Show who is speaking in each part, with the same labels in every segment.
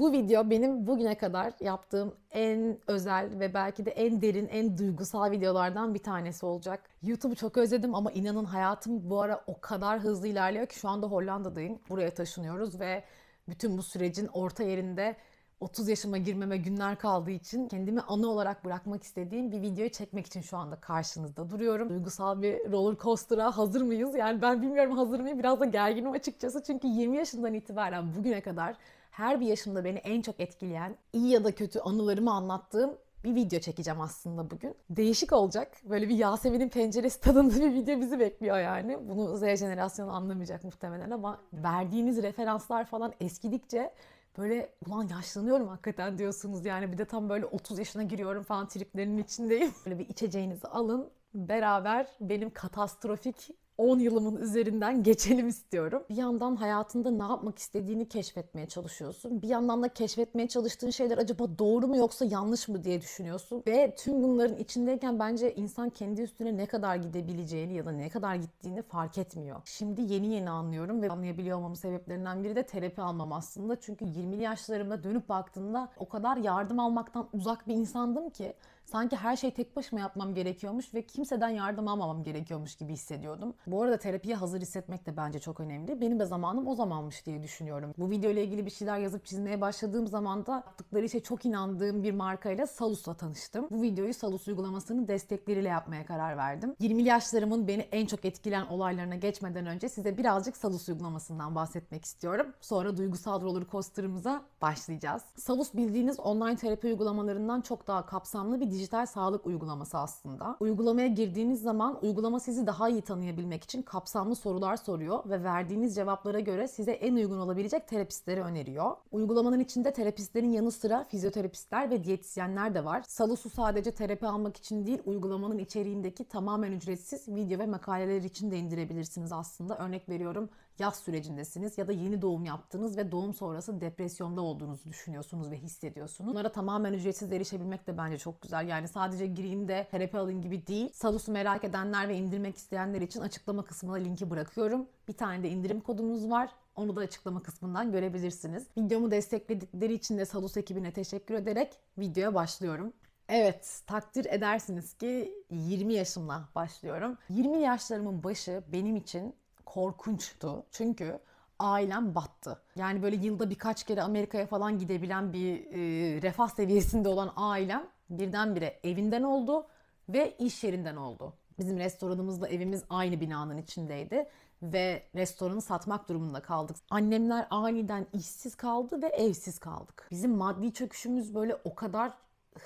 Speaker 1: Bu video benim bugüne kadar yaptığım en özel ve belki de en derin, en duygusal videolardan bir tanesi olacak. YouTube'u çok özledim ama inanın hayatım bu ara o kadar hızlı ilerliyor ki şu anda Hollanda'dayım. Buraya taşınıyoruz ve bütün bu sürecin orta yerinde 30 yaşıma girmeme günler kaldığı için kendimi anı olarak bırakmak istediğim bir videoyu çekmek için şu anda karşınızda duruyorum. Duygusal bir roller coaster'a hazır mıyız? Yani ben bilmiyorum hazır mıyım. Biraz da gerginim açıkçası çünkü 20 yaşından itibaren bugüne kadar her bir yaşımda beni en çok etkileyen, iyi ya da kötü anılarımı anlattığım bir video çekeceğim aslında bugün. Değişik olacak. Böyle bir Yasemin'in penceresi tadında bir video bizi bekliyor yani. Bunu Z jenerasyonu anlamayacak muhtemelen ama verdiğiniz referanslar falan eskidikçe böyle ulan yaşlanıyorum hakikaten diyorsunuz yani bir de tam böyle 30 yaşına giriyorum falan triplerinin içindeyim. Böyle bir içeceğinizi alın beraber benim katastrofik 10 yılımın üzerinden geçelim istiyorum. Bir yandan hayatında ne yapmak istediğini keşfetmeye çalışıyorsun. Bir yandan da keşfetmeye çalıştığın şeyler acaba doğru mu yoksa yanlış mı diye düşünüyorsun. Ve tüm bunların içindeyken bence insan kendi üstüne ne kadar gidebileceğini ya da ne kadar gittiğini fark etmiyor. Şimdi yeni yeni anlıyorum ve anlayabiliyor olmamın sebeplerinden biri de terapi almam aslında. Çünkü 20'li yaşlarımda dönüp baktığımda o kadar yardım almaktan uzak bir insandım ki sanki her şeyi tek başıma yapmam gerekiyormuş ve kimseden yardım almamam gerekiyormuş gibi hissediyordum. Bu arada terapiye hazır hissetmek de bence çok önemli. Benim de zamanım o zamanmış diye düşünüyorum. Bu video ile ilgili bir şeyler yazıp çizmeye başladığım zaman da yaptıkları işe çok inandığım bir markayla Salus'la tanıştım. Bu videoyu Salus uygulamasının destekleriyle yapmaya karar verdim. 20 yaşlarımın beni en çok etkilen olaylarına geçmeden önce size birazcık Salus uygulamasından bahsetmek istiyorum. Sonra duygusal roller coaster'ımıza başlayacağız. Salus bildiğiniz online terapi uygulamalarından çok daha kapsamlı bir dijital sağlık uygulaması aslında. Uygulamaya girdiğiniz zaman uygulama sizi daha iyi tanıyabilmek edebilmek için kapsamlı sorular soruyor ve verdiğiniz cevaplara göre size en uygun olabilecek terapistleri öneriyor. Uygulamanın içinde terapistlerin yanı sıra fizyoterapistler ve diyetisyenler de var. Salı su sadece terapi almak için değil, uygulamanın içeriğindeki tamamen ücretsiz video ve makaleler için de indirebilirsiniz aslında. Örnek veriyorum yaz sürecindesiniz ya da yeni doğum yaptınız ve doğum sonrası depresyonda olduğunuzu düşünüyorsunuz ve hissediyorsunuz. Bunlara tamamen ücretsiz erişebilmek de bence çok güzel. Yani sadece gireyim de terapi alayım gibi değil. Salus'u merak edenler ve indirmek isteyenler için açıklama kısmına linki bırakıyorum. Bir tane de indirim kodumuz var. Onu da açıklama kısmından görebilirsiniz. Videomu destekledikleri için de Salus ekibine teşekkür ederek videoya başlıyorum. Evet, takdir edersiniz ki 20 yaşımla başlıyorum. 20 yaşlarımın başı benim için korkunçtu. Çünkü ailem battı. Yani böyle yılda birkaç kere Amerika'ya falan gidebilen bir e, refah seviyesinde olan ailem birdenbire evinden oldu ve iş yerinden oldu. Bizim restoranımızla evimiz aynı binanın içindeydi ve restoranı satmak durumunda kaldık. Annemler aniden işsiz kaldı ve evsiz kaldık. Bizim maddi çöküşümüz böyle o kadar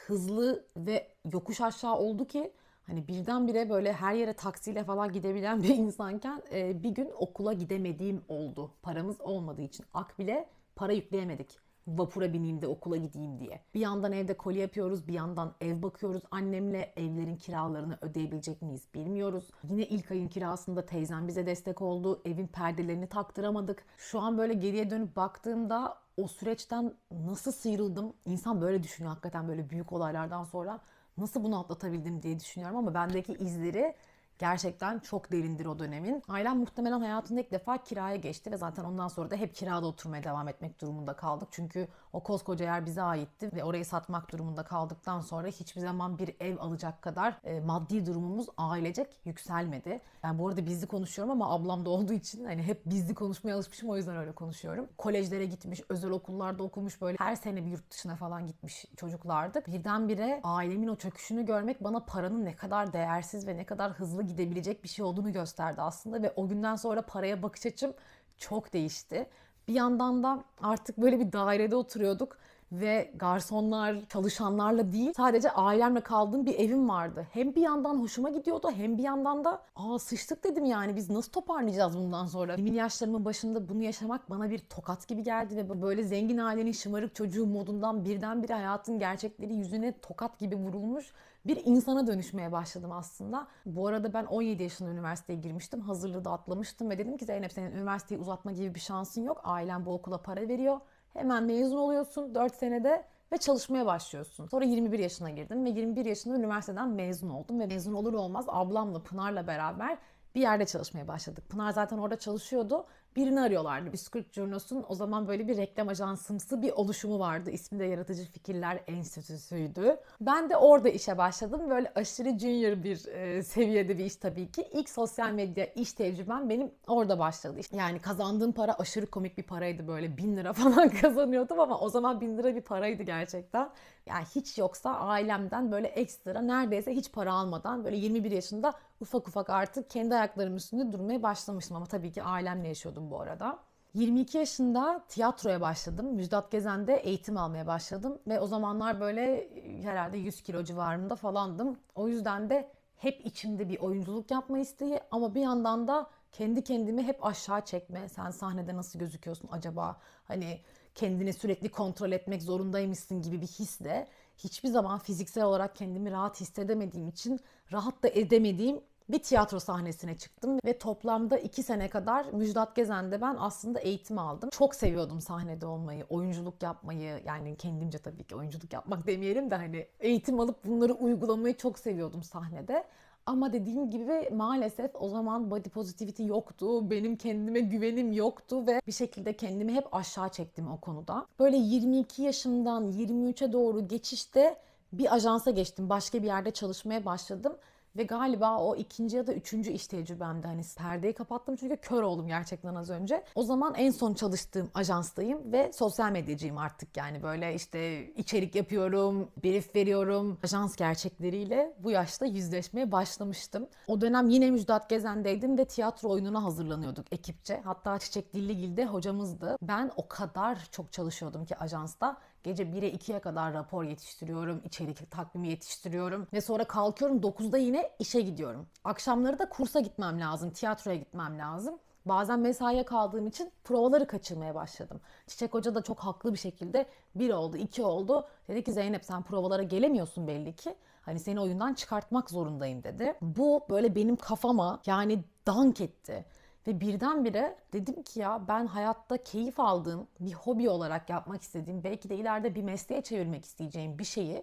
Speaker 1: hızlı ve yokuş aşağı oldu ki hani birdenbire böyle her yere taksiyle falan gidebilen bir insanken e, bir gün okula gidemediğim oldu. Paramız olmadığı için ak bile para yükleyemedik vapura bineyim de okula gideyim diye. Bir yandan evde koli yapıyoruz, bir yandan ev bakıyoruz. Annemle evlerin kiralarını ödeyebilecek miyiz bilmiyoruz. Yine ilk ayın kirasında teyzem bize destek oldu. Evin perdelerini taktıramadık. Şu an böyle geriye dönüp baktığımda o süreçten nasıl sıyrıldım? İnsan böyle düşünüyor hakikaten böyle büyük olaylardan sonra nasıl bunu atlatabildim diye düşünüyorum ama bendeki izleri Gerçekten çok derindir o dönemin. Ailem muhtemelen hayatında ilk defa kiraya geçti ve zaten ondan sonra da hep kirada oturmaya devam etmek durumunda kaldık. Çünkü o koskoca yer bize aitti ve orayı satmak durumunda kaldıktan sonra hiçbir zaman bir ev alacak kadar e, maddi durumumuz ailecek yükselmedi. Yani bu arada bizli konuşuyorum ama ablam da olduğu için hani hep bizli konuşmaya alışmışım o yüzden öyle konuşuyorum. Kolejlere gitmiş, özel okullarda okumuş böyle her sene bir yurt dışına falan gitmiş çocuklardı. Birdenbire ailemin o çöküşünü görmek bana paranın ne kadar değersiz ve ne kadar hızlı nasıl gidebilecek bir şey olduğunu gösterdi aslında ve o günden sonra paraya bakış açım çok değişti. Bir yandan da artık böyle bir dairede oturuyorduk ve garsonlar, çalışanlarla değil sadece ailemle kaldığım bir evim vardı. Hem bir yandan hoşuma gidiyordu hem bir yandan da aa sıçtık dedim yani biz nasıl toparlayacağız bundan sonra. Emin yaşlarımın başında bunu yaşamak bana bir tokat gibi geldi ve böyle zengin ailenin şımarık çocuğu modundan birdenbire hayatın gerçekleri yüzüne tokat gibi vurulmuş bir insana dönüşmeye başladım aslında. Bu arada ben 17 yaşında üniversiteye girmiştim. Hazırlığı da atlamıştım ve dedim ki Zeynep senin üniversiteyi uzatma gibi bir şansın yok. Ailen bu okula para veriyor. Hemen mezun oluyorsun 4 senede ve çalışmaya başlıyorsun. Sonra 21 yaşına girdim ve 21 yaşında üniversiteden mezun oldum ve mezun olur olmaz ablamla Pınar'la beraber bir yerde çalışmaya başladık. Pınar zaten orada çalışıyordu. Birini arıyorlardı. Bisküvit Jurnos'un o zaman böyle bir reklam ajansımsı bir oluşumu vardı. İsmi de Yaratıcı Fikirler Enstitüsü'ydü. Ben de orada işe başladım. Böyle aşırı junior bir e, seviyede bir iş tabii ki. İlk sosyal medya iş tecrübem benim orada başladı. Yani kazandığım para aşırı komik bir paraydı böyle. Bin lira falan kazanıyordum ama o zaman bin lira bir paraydı gerçekten. Yani hiç yoksa ailemden böyle ekstra neredeyse hiç para almadan böyle 21 yaşında ufak ufak artık kendi ayaklarımın üstünde durmaya başlamıştım. Ama tabii ki ailemle yaşıyordum bu arada. 22 yaşında tiyatroya başladım. Müjdat Gezen'de eğitim almaya başladım. Ve o zamanlar böyle e, herhalde 100 kilo civarında falandım. O yüzden de hep içimde bir oyunculuk yapma isteği ama bir yandan da kendi kendimi hep aşağı çekme. Sen sahnede nasıl gözüküyorsun acaba? Hani kendini sürekli kontrol etmek zorundaymışsın gibi bir hisle hiçbir zaman fiziksel olarak kendimi rahat hissedemediğim için rahat da edemediğim bir tiyatro sahnesine çıktım ve toplamda iki sene kadar Müjdat Gezen'de ben aslında eğitim aldım. Çok seviyordum sahnede olmayı, oyunculuk yapmayı yani kendimce tabii ki oyunculuk yapmak demeyelim de hani eğitim alıp bunları uygulamayı çok seviyordum sahnede. Ama dediğim gibi maalesef o zaman body positivity yoktu. Benim kendime güvenim yoktu ve bir şekilde kendimi hep aşağı çektim o konuda. Böyle 22 yaşımdan 23'e doğru geçişte bir ajansa geçtim. Başka bir yerde çalışmaya başladım ve galiba o ikinci ya da üçüncü iş tecrübemde hani perdeyi kapattım çünkü kör oldum gerçekten az önce. O zaman en son çalıştığım ajanstayım ve sosyal medyacıyım artık yani böyle işte içerik yapıyorum, brief veriyorum. Ajans gerçekleriyle bu yaşta yüzleşmeye başlamıştım. O dönem yine Müjdat Gezen'deydim ve tiyatro oyununa hazırlanıyorduk ekipçe. Hatta Çiçek Dilligil'de hocamızdı. Ben o kadar çok çalışıyordum ki ajansta Gece 1'e 2'ye kadar rapor yetiştiriyorum, içerik takvimi yetiştiriyorum ve sonra kalkıyorum 9'da yine işe gidiyorum. Akşamları da kursa gitmem lazım, tiyatroya gitmem lazım. Bazen mesaiye kaldığım için provaları kaçırmaya başladım. Çiçek Hoca da çok haklı bir şekilde bir oldu, iki oldu. Dedi ki Zeynep sen provalara gelemiyorsun belli ki. Hani seni oyundan çıkartmak zorundayım dedi. Bu böyle benim kafama yani dank etti. Ve birdenbire dedim ki ya ben hayatta keyif aldığım, bir hobi olarak yapmak istediğim, belki de ileride bir mesleğe çevirmek isteyeceğim bir şeyi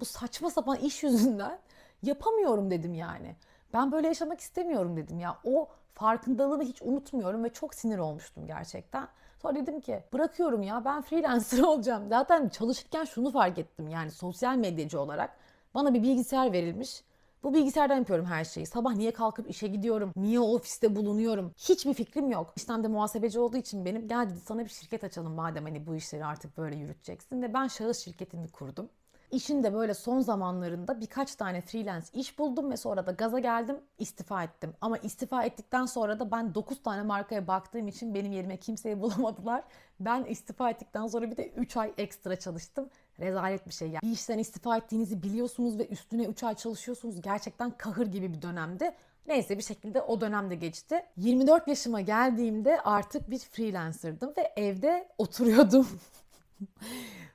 Speaker 1: bu saçma sapan iş yüzünden yapamıyorum dedim yani. Ben böyle yaşamak istemiyorum dedim ya. O farkındalığını hiç unutmuyorum ve çok sinir olmuştum gerçekten. Sonra dedim ki bırakıyorum ya ben freelancer olacağım. Zaten çalışırken şunu fark ettim yani sosyal medyacı olarak. Bana bir bilgisayar verilmiş bu bilgisayardan yapıyorum her şeyi. Sabah niye kalkıp işe gidiyorum? Niye ofiste bulunuyorum? Hiçbir fikrim yok. İşten de muhasebeci olduğu için benim ya dedi sana bir şirket açalım madem hani bu işleri artık böyle yürüteceksin ve ben şahıs şirketimi kurdum. İşin de böyle son zamanlarında birkaç tane freelance iş buldum ve sonra da gaza geldim istifa ettim. Ama istifa ettikten sonra da ben 9 tane markaya baktığım için benim yerime kimseyi bulamadılar. Ben istifa ettikten sonra bir de 3 ay ekstra çalıştım rezalet bir şey. Yani bir işten istifa ettiğinizi biliyorsunuz ve üstüne 3 ay çalışıyorsunuz. Gerçekten kahır gibi bir dönemde. Neyse bir şekilde o dönemde geçti. 24 yaşıma geldiğimde artık bir freelancerdım ve evde oturuyordum.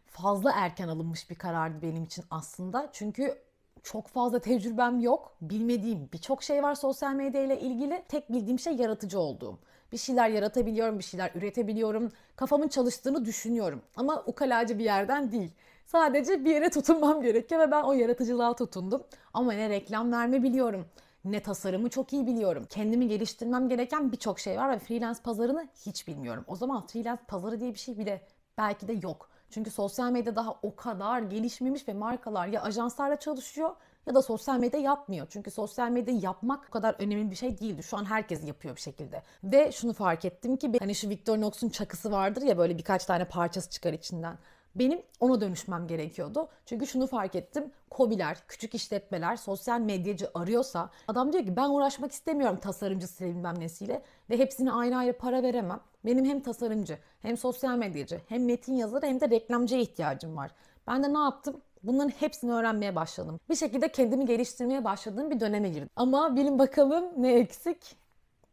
Speaker 1: fazla erken alınmış bir karardı benim için aslında. Çünkü çok fazla tecrübem yok. Bilmediğim birçok şey var sosyal medyayla ilgili. Tek bildiğim şey yaratıcı olduğum bir şeyler yaratabiliyorum, bir şeyler üretebiliyorum. Kafamın çalıştığını düşünüyorum ama ukalacı bir yerden değil. Sadece bir yere tutunmam gerekiyor ve ben o yaratıcılığa tutundum. Ama ne reklam verme biliyorum, ne tasarımı çok iyi biliyorum. Kendimi geliştirmem gereken birçok şey var ve freelance pazarını hiç bilmiyorum. O zaman freelance pazarı diye bir şey bile belki de yok. Çünkü sosyal medya daha o kadar gelişmemiş ve markalar ya ajanslarla çalışıyor ya da sosyal medya yapmıyor. Çünkü sosyal medya yapmak o kadar önemli bir şey değildi. Şu an herkes yapıyor bir şekilde. Ve şunu fark ettim ki hani şu Victorinox'un çakısı vardır ya böyle birkaç tane parçası çıkar içinden. Benim ona dönüşmem gerekiyordu. Çünkü şunu fark ettim. Kobiler, küçük işletmeler, sosyal medyacı arıyorsa adam diyor ki ben uğraşmak istemiyorum tasarımcı bilmem nesiyle ve hepsine ayrı ayrı para veremem. Benim hem tasarımcı, hem sosyal medyacı, hem metin yazarı hem de reklamcıya ihtiyacım var. Ben de ne yaptım? Bunların hepsini öğrenmeye başladım. Bir şekilde kendimi geliştirmeye başladığım bir döneme girdim. Ama bilin bakalım ne eksik?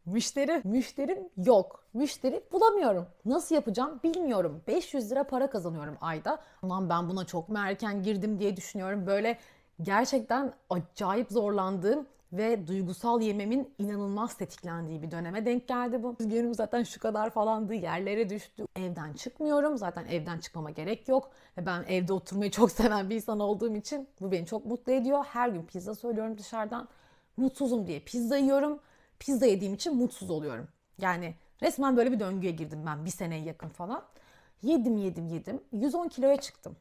Speaker 1: Müşteri. Müşterim yok. Müşteri bulamıyorum. Nasıl yapacağım bilmiyorum. 500 lira para kazanıyorum ayda. Ulan ben buna çok mu erken girdim diye düşünüyorum. Böyle gerçekten acayip zorlandığım ve duygusal yememin inanılmaz tetiklendiği bir döneme denk geldi bu. Rüzgarım zaten şu kadar falandı, yerlere düştü. Evden çıkmıyorum, zaten evden çıkmama gerek yok. Ben evde oturmayı çok seven bir insan olduğum için bu beni çok mutlu ediyor. Her gün pizza söylüyorum dışarıdan. Mutsuzum diye pizza yiyorum. Pizza yediğim için mutsuz oluyorum. Yani resmen böyle bir döngüye girdim ben bir seneye yakın falan. Yedim yedim yedim. 110 kiloya çıktım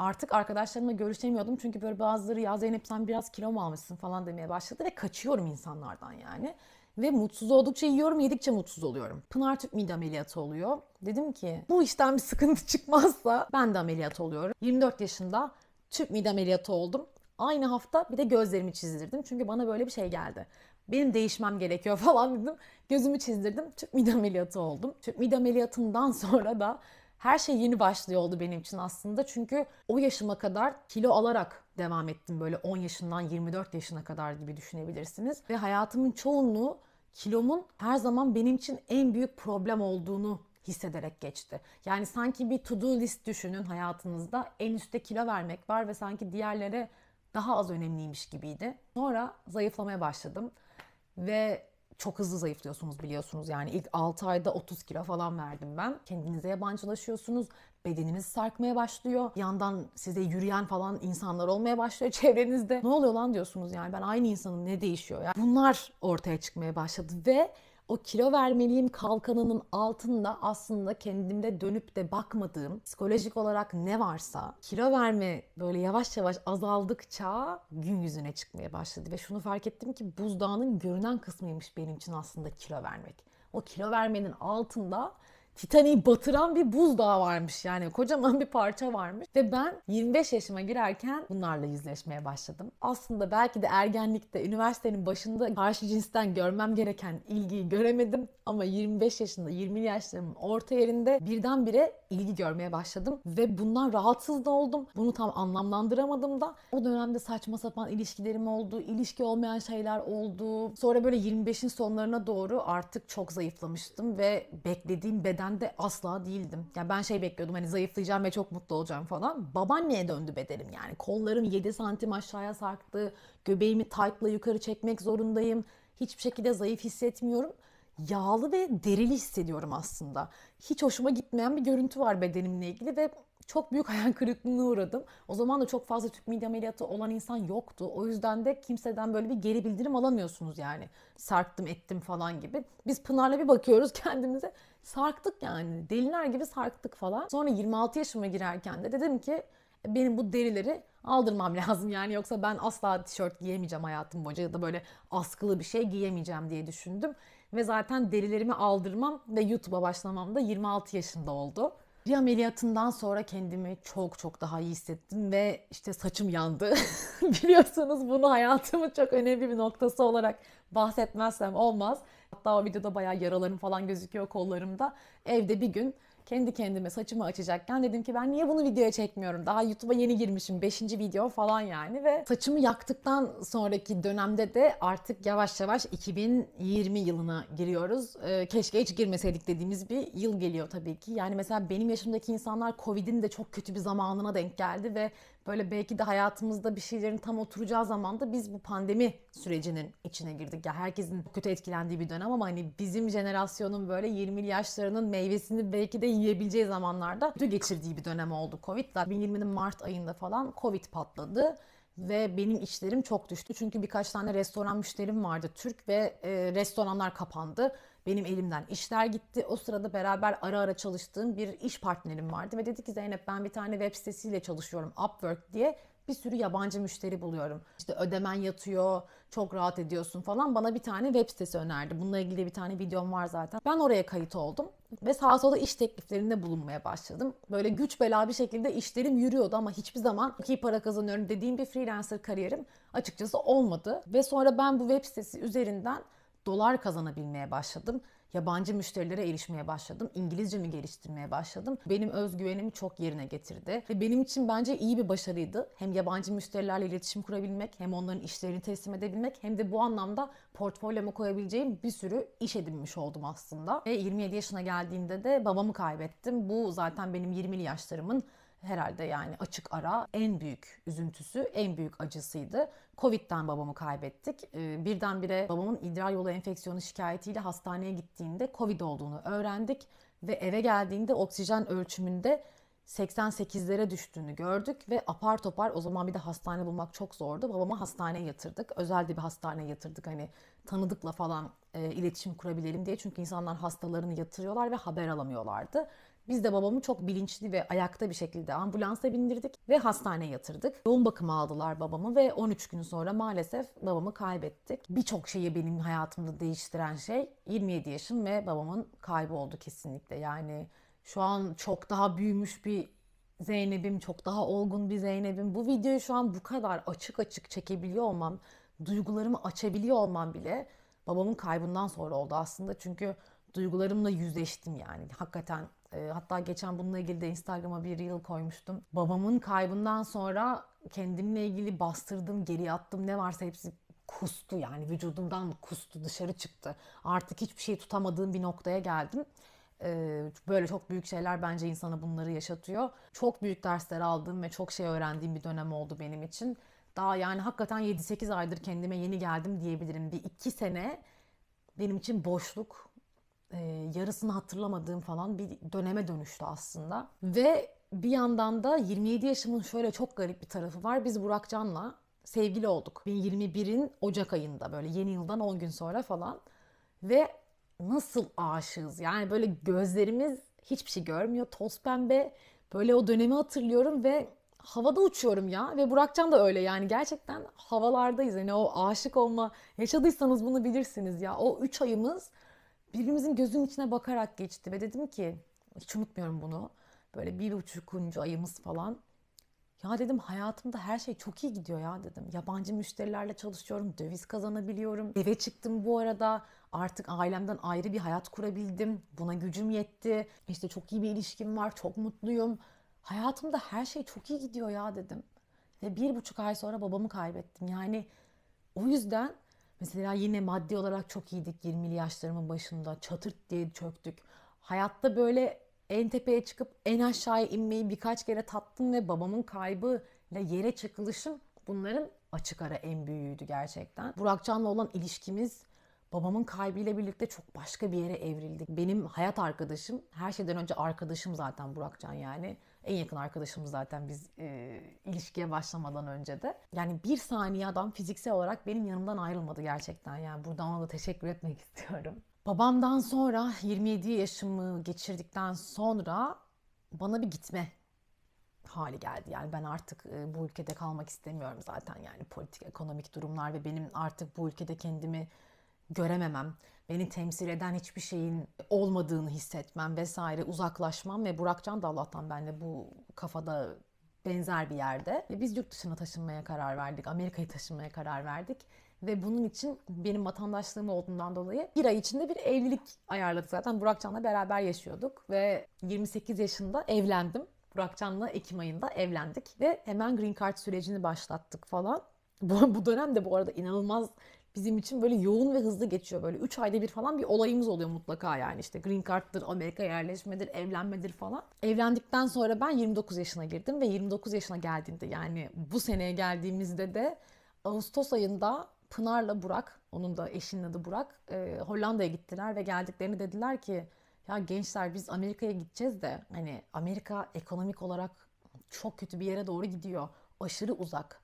Speaker 1: artık arkadaşlarımla görüşemiyordum. Çünkü böyle bazıları ya Zeynep sen biraz kilo mu almışsın falan demeye başladı ve kaçıyorum insanlardan yani. Ve mutsuz oldukça yiyorum, yedikçe mutsuz oluyorum. Pınar tüp mide ameliyatı oluyor. Dedim ki bu işten bir sıkıntı çıkmazsa ben de ameliyat oluyorum. 24 yaşında tüp mide ameliyatı oldum. Aynı hafta bir de gözlerimi çizdirdim. Çünkü bana böyle bir şey geldi. Benim değişmem gerekiyor falan dedim. Gözümü çizdirdim. Tüp mide ameliyatı oldum. Tüp mide ameliyatından sonra da her şey yeni başlıyor oldu benim için aslında. Çünkü o yaşıma kadar kilo alarak devam ettim böyle 10 yaşından 24 yaşına kadar gibi düşünebilirsiniz. Ve hayatımın çoğunluğu kilomun her zaman benim için en büyük problem olduğunu hissederek geçti. Yani sanki bir to do list düşünün hayatınızda. En üstte kilo vermek var ve sanki diğerlere daha az önemliymiş gibiydi. Sonra zayıflamaya başladım ve çok hızlı zayıflıyorsunuz biliyorsunuz. Yani ilk 6 ayda 30 kilo falan verdim ben. Kendinize yabancılaşıyorsunuz. Bedeniniz sarkmaya başlıyor. yandan size yürüyen falan insanlar olmaya başlıyor çevrenizde. Ne oluyor lan diyorsunuz yani ben aynı insanın ne değişiyor ya. Bunlar ortaya çıkmaya başladı ve o kilo vermeliyim kalkanının altında aslında kendimde dönüp de bakmadığım psikolojik olarak ne varsa kilo verme böyle yavaş yavaş azaldıkça gün yüzüne çıkmaya başladı ve şunu fark ettim ki buzdağının görünen kısmıymış benim için aslında kilo vermek. O kilo vermenin altında Titanic'i batıran bir buzdağı varmış yani. Kocaman bir parça varmış. Ve ben 25 yaşıma girerken bunlarla yüzleşmeye başladım. Aslında belki de ergenlikte, üniversitenin başında karşı cinsten görmem gereken ilgiyi göremedim. Ama 25 yaşında, 20 yaşlarımın orta yerinde birdenbire ilgi görmeye başladım. Ve bundan rahatsız da oldum. Bunu tam anlamlandıramadım da. O dönemde saçma sapan ilişkilerim oldu. ilişki olmayan şeyler oldu. Sonra böyle 25'in sonlarına doğru artık çok zayıflamıştım ve beklediğim beden ben de asla değildim. Yani ben şey bekliyordum hani zayıflayacağım ve çok mutlu olacağım falan. Babaanneye döndü bedenim yani. Kollarım 7 santim aşağıya sarktı. Göbeğimi tight'la yukarı çekmek zorundayım. Hiçbir şekilde zayıf hissetmiyorum. Yağlı ve derili hissediyorum aslında. Hiç hoşuma gitmeyen bir görüntü var bedenimle ilgili ve çok büyük hayal kırıklığına uğradım. O zaman da çok fazla Türk medya ameliyatı olan insan yoktu. O yüzden de kimseden böyle bir geri bildirim alamıyorsunuz yani. Sarktım ettim falan gibi. Biz Pınar'la bir bakıyoruz kendimize. Sarktık yani. Deliler gibi sarktık falan. Sonra 26 yaşıma girerken de dedim ki e, benim bu derileri aldırmam lazım yani yoksa ben asla tişört giyemeyeceğim hayatım boyunca ya da böyle askılı bir şey giyemeyeceğim diye düşündüm. Ve zaten derilerimi aldırmam ve YouTube'a başlamam da 26 yaşında oldu. Bir ameliyatından sonra kendimi çok çok daha iyi hissettim ve işte saçım yandı. Biliyorsunuz bunu hayatımın çok önemli bir noktası olarak bahsetmezsem olmaz. Hatta o videoda bayağı yaralarım falan gözüküyor kollarımda. Evde bir gün kendi kendime saçımı açacakken dedim ki ben niye bunu videoya çekmiyorum? Daha YouTube'a yeni girmişim. beşinci video falan yani ve saçımı yaktıktan sonraki dönemde de artık yavaş yavaş 2020 yılına giriyoruz. Ee, keşke hiç girmeseydik dediğimiz bir yıl geliyor tabii ki. Yani mesela benim yaşımdaki insanlar Covid'in de çok kötü bir zamanına denk geldi ve böyle belki de hayatımızda bir şeylerin tam oturacağı zamanda biz bu pandemi sürecinin içine girdik. Ya herkesin kötü etkilendiği bir dönem ama hani bizim jenerasyonun böyle 20 yaşlarının meyvesini belki de yiyebileceği zamanlarda kötü geçirdiği bir dönem oldu Covid. 2020'nin Mart ayında falan Covid patladı ve benim işlerim çok düştü. Çünkü birkaç tane restoran müşterim vardı Türk ve e, restoranlar kapandı. Benim elimden işler gitti. O sırada beraber ara ara çalıştığım bir iş partnerim vardı ve dedi ki Zeynep ben bir tane web sitesiyle çalışıyorum Upwork diye bir sürü yabancı müşteri buluyorum. İşte ödemen yatıyor, çok rahat ediyorsun falan. Bana bir tane web sitesi önerdi. Bununla ilgili bir tane videom var zaten. Ben oraya kayıt oldum ve sağa sola iş tekliflerinde bulunmaya başladım. Böyle güç bela bir şekilde işlerim yürüyordu ama hiçbir zaman iyi para kazanıyorum dediğim bir freelancer kariyerim açıkçası olmadı. Ve sonra ben bu web sitesi üzerinden dolar kazanabilmeye başladım. Yabancı müşterilere erişmeye başladım. İngilizcemi geliştirmeye başladım. Benim özgüvenimi çok yerine getirdi. Ve benim için bence iyi bir başarıydı. Hem yabancı müşterilerle iletişim kurabilmek, hem onların işlerini teslim edebilmek, hem de bu anlamda portfolyoma koyabileceğim bir sürü iş edinmiş oldum aslında. Ve 27 yaşına geldiğimde de babamı kaybettim. Bu zaten benim 20'li yaşlarımın herhalde yani açık ara en büyük üzüntüsü, en büyük acısıydı. Covid'den babamı kaybettik. Ee, birdenbire babamın idrar yolu enfeksiyonu şikayetiyle hastaneye gittiğinde Covid olduğunu öğrendik ve eve geldiğinde oksijen ölçümünde 88'lere düştüğünü gördük ve apar topar o zaman bir de hastane bulmak çok zordu. Babamı hastaneye yatırdık. Özel bir hastaneye yatırdık hani tanıdıkla falan e, iletişim kurabilelim diye. Çünkü insanlar hastalarını yatırıyorlar ve haber alamıyorlardı. Biz de babamı çok bilinçli ve ayakta bir şekilde ambulansa bindirdik ve hastaneye yatırdık. Yoğun bakıma aldılar babamı ve 13 gün sonra maalesef babamı kaybettik. Birçok şeyi benim hayatımda değiştiren şey 27 yaşım ve babamın kaybı oldu kesinlikle. Yani şu an çok daha büyümüş bir Zeynep'im, çok daha olgun bir Zeynep'im. Bu videoyu şu an bu kadar açık açık çekebiliyor olmam, duygularımı açabiliyor olmam bile babamın kaybından sonra oldu aslında. Çünkü duygularımla yüzleştim yani. Hakikaten ee, hatta geçen bununla ilgili de Instagram'a bir reel koymuştum. Babamın kaybından sonra kendimle ilgili bastırdım, geri attım ne varsa hepsi kustu yani vücudumdan kustu dışarı çıktı. Artık hiçbir şey tutamadığım bir noktaya geldim. Ee, böyle çok büyük şeyler bence insana bunları yaşatıyor. Çok büyük dersler aldığım ve çok şey öğrendiğim bir dönem oldu benim için. Daha yani hakikaten 7-8 aydır kendime yeni geldim diyebilirim. Bir iki sene benim için boşluk, e, yarısını hatırlamadığım falan bir döneme dönüştü aslında. Ve bir yandan da 27 yaşımın şöyle çok garip bir tarafı var. Biz Burakcan'la sevgili olduk. 2021'in Ocak ayında böyle yeni yıldan 10 gün sonra falan. Ve nasıl aşığız yani böyle gözlerimiz hiçbir şey görmüyor. Toz pembe böyle o dönemi hatırlıyorum ve havada uçuyorum ya ve Burakcan da öyle yani gerçekten havalardayız. Yani o aşık olma yaşadıysanız bunu bilirsiniz ya. O 3 ayımız birbirimizin gözünün içine bakarak geçti ve dedim ki hiç unutmuyorum bunu. Böyle bir buçukuncu ayımız falan. Ya dedim hayatımda her şey çok iyi gidiyor ya dedim. Yabancı müşterilerle çalışıyorum, döviz kazanabiliyorum. Eve çıktım bu arada. Artık ailemden ayrı bir hayat kurabildim. Buna gücüm yetti. İşte çok iyi bir ilişkim var, çok mutluyum. Hayatımda her şey çok iyi gidiyor ya dedim. Ve bir buçuk ay sonra babamı kaybettim. Yani o yüzden Mesela yine maddi olarak çok iyiydik 20'li yaşlarımın başında. Çatırt diye çöktük. Hayatta böyle en tepeye çıkıp en aşağıya inmeyi birkaç kere tattım ve babamın kaybıyla yere çakılışım bunların açık ara en büyüğüydü gerçekten. Burakcan'la olan ilişkimiz babamın kaybıyla birlikte çok başka bir yere evrildik. Benim hayat arkadaşım, her şeyden önce arkadaşım zaten Burakcan yani. En yakın arkadaşım zaten biz e, ilişkiye başlamadan önce de. Yani bir saniye adam fiziksel olarak benim yanımdan ayrılmadı gerçekten. Yani buradan ona da teşekkür etmek istiyorum. Babamdan sonra 27 yaşımı geçirdikten sonra bana bir gitme hali geldi. Yani ben artık e, bu ülkede kalmak istemiyorum zaten yani politik, ekonomik durumlar ve benim artık bu ülkede kendimi görememem, beni temsil eden hiçbir şeyin olmadığını hissetmem vesaire uzaklaşmam ve Burakcan da Allah'tan ben de bu kafada benzer bir yerde. E, biz yurt dışına taşınmaya karar verdik. Amerika'ya taşınmaya karar verdik. Ve bunun için benim vatandaşlığım olduğundan dolayı bir ay içinde bir evlilik ayarladık zaten. Burakcan'la beraber yaşıyorduk ve 28 yaşında evlendim. Burakcan'la Ekim ayında evlendik ve hemen green card sürecini başlattık falan. Bu, bu dönem de bu arada inanılmaz bizim için böyle yoğun ve hızlı geçiyor. Böyle 3 ayda bir falan bir olayımız oluyor mutlaka yani işte green card'dır, Amerika yerleşmedir, evlenmedir falan. Evlendikten sonra ben 29 yaşına girdim ve 29 yaşına geldiğimde yani bu seneye geldiğimizde de Ağustos ayında Pınar'la Burak, onun da eşinin adı Burak, e, Hollanda'ya gittiler ve geldiklerini dediler ki ya gençler biz Amerika'ya gideceğiz de hani Amerika ekonomik olarak çok kötü bir yere doğru gidiyor. Aşırı uzak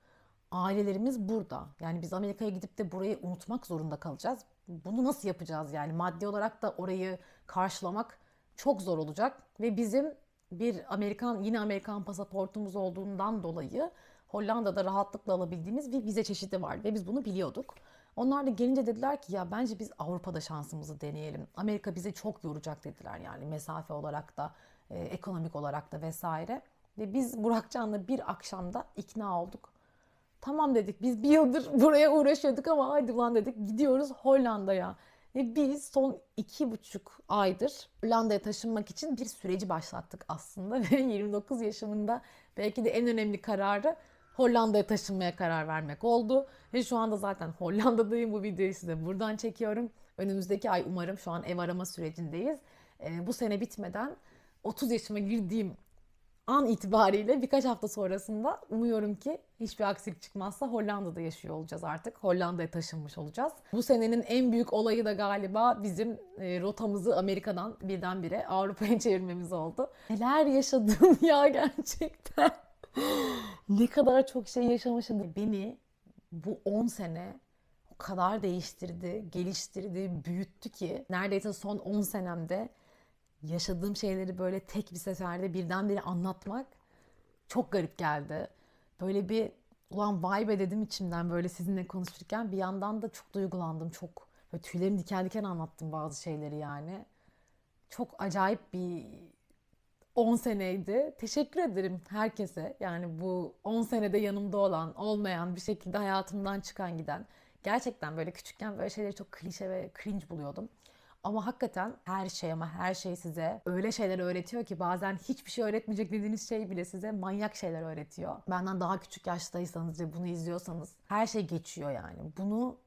Speaker 1: ailelerimiz burada. Yani biz Amerika'ya gidip de burayı unutmak zorunda kalacağız. Bunu nasıl yapacağız yani? Maddi olarak da orayı karşılamak çok zor olacak ve bizim bir Amerikan yine Amerikan pasaportumuz olduğundan dolayı Hollanda'da rahatlıkla alabildiğimiz bir vize çeşidi var ve biz bunu biliyorduk. Onlar da gelince dediler ki ya bence biz Avrupa'da şansımızı deneyelim. Amerika bizi çok yoracak dediler yani mesafe olarak da, e, ekonomik olarak da vesaire. Ve biz Burakcan'la bir akşamda ikna olduk Tamam dedik biz bir yıldır buraya uğraşıyorduk ama haydi lan dedik gidiyoruz Hollanda'ya. Ve biz son iki buçuk aydır Hollanda'ya taşınmak için bir süreci başlattık aslında. Ve 29 yaşımında belki de en önemli kararı Hollanda'ya taşınmaya karar vermek oldu. Ve şu anda zaten Hollanda'dayım. Bu videoyu size buradan çekiyorum. Önümüzdeki ay umarım şu an ev arama sürecindeyiz. E, bu sene bitmeden 30 yaşıma girdiğim an itibariyle birkaç hafta sonrasında umuyorum ki hiçbir aksilik çıkmazsa Hollanda'da yaşıyor olacağız artık. Hollanda'ya taşınmış olacağız. Bu senenin en büyük olayı da galiba bizim e, rotamızı Amerika'dan birdenbire Avrupa'ya çevirmemiz oldu. Neler yaşadım ya gerçekten. ne kadar çok şey yaşamışım. Beni bu 10 sene o kadar değiştirdi, geliştirdi, büyüttü ki neredeyse son 10 senemde yaşadığım şeyleri böyle tek bir seferde birdenbire anlatmak çok garip geldi. Böyle bir ulan vay be dedim içimden böyle sizinle konuşurken bir yandan da çok duygulandım. Çok böyle tüylerim diken diken anlattım bazı şeyleri yani. Çok acayip bir 10 seneydi. Teşekkür ederim herkese. Yani bu 10 senede yanımda olan, olmayan, bir şekilde hayatımdan çıkan giden. Gerçekten böyle küçükken böyle şeyleri çok klişe ve cringe buluyordum. Ama hakikaten her şey ama her şey size öyle şeyler öğretiyor ki bazen hiçbir şey öğretmeyecek dediğiniz şey bile size manyak şeyler öğretiyor. Benden daha küçük yaştaysanız ve bunu izliyorsanız her şey geçiyor yani. Bunu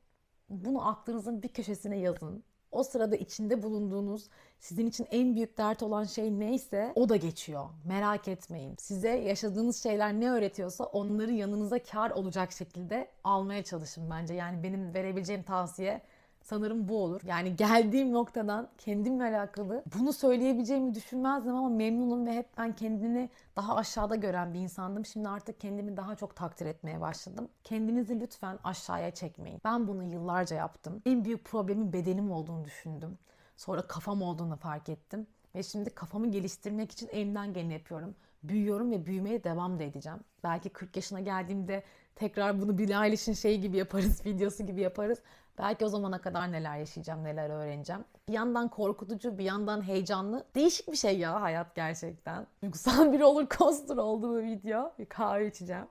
Speaker 1: bunu aklınızın bir köşesine yazın. O sırada içinde bulunduğunuz sizin için en büyük dert olan şey neyse o da geçiyor. Merak etmeyin. Size yaşadığınız şeyler ne öğretiyorsa onları yanınıza kar olacak şekilde almaya çalışın bence. Yani benim verebileceğim tavsiye Sanırım bu olur. Yani geldiğim noktadan kendimle alakalı bunu söyleyebileceğimi düşünmezdim ama memnunum ve hep ben kendini daha aşağıda gören bir insandım. Şimdi artık kendimi daha çok takdir etmeye başladım. Kendinizi lütfen aşağıya çekmeyin. Ben bunu yıllarca yaptım. En büyük problemin bedenim olduğunu düşündüm. Sonra kafam olduğunu fark ettim. Ve şimdi kafamı geliştirmek için elimden geleni yapıyorum büyüyorum ve büyümeye devam da edeceğim. Belki 40 yaşına geldiğimde tekrar bunu Billie Eilish'in şeyi gibi yaparız, videosu gibi yaparız. Belki o zamana kadar neler yaşayacağım, neler öğreneceğim. Bir yandan korkutucu, bir yandan heyecanlı. Değişik bir şey ya hayat gerçekten. Duygusal bir olur coaster oldu bu video. Bir kahve içeceğim.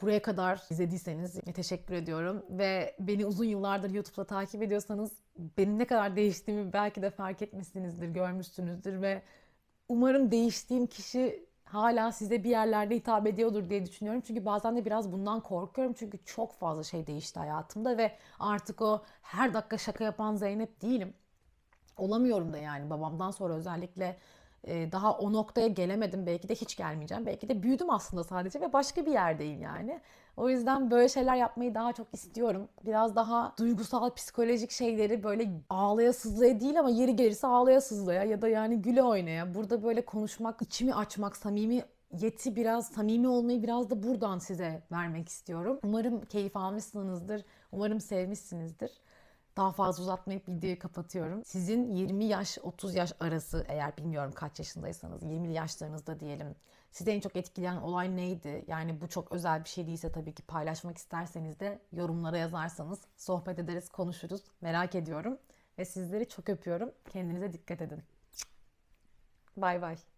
Speaker 1: Buraya kadar izlediyseniz teşekkür ediyorum. Ve beni uzun yıllardır YouTube'da takip ediyorsanız benim ne kadar değiştiğimi belki de fark etmişsinizdir, görmüşsünüzdür ve umarım değiştiğim kişi hala size bir yerlerde hitap ediyordur diye düşünüyorum. Çünkü bazen de biraz bundan korkuyorum. Çünkü çok fazla şey değişti hayatımda ve artık o her dakika şaka yapan Zeynep değilim. Olamıyorum da yani babamdan sonra özellikle e, daha o noktaya gelemedim. Belki de hiç gelmeyeceğim. Belki de büyüdüm aslında sadece ve başka bir yerdeyim yani. O yüzden böyle şeyler yapmayı daha çok istiyorum. Biraz daha duygusal, psikolojik şeyleri böyle ağlaya sızlaya değil ama yeri gelirse ağlaya sızlaya ya da yani güle oynaya. Burada böyle konuşmak, içimi açmak, samimi yeti biraz samimi olmayı biraz da buradan size vermek istiyorum. Umarım keyif almışsınızdır. Umarım sevmişsinizdir daha fazla uzatmayıp videoyu kapatıyorum. Sizin 20 yaş 30 yaş arası eğer bilmiyorum kaç yaşındaysanız 20 yaşlarınızda diyelim sizi en çok etkileyen olay neydi? Yani bu çok özel bir şey değilse tabii ki paylaşmak isterseniz de yorumlara yazarsanız sohbet ederiz konuşuruz merak ediyorum. Ve sizleri çok öpüyorum. Kendinize dikkat edin. Bay bay.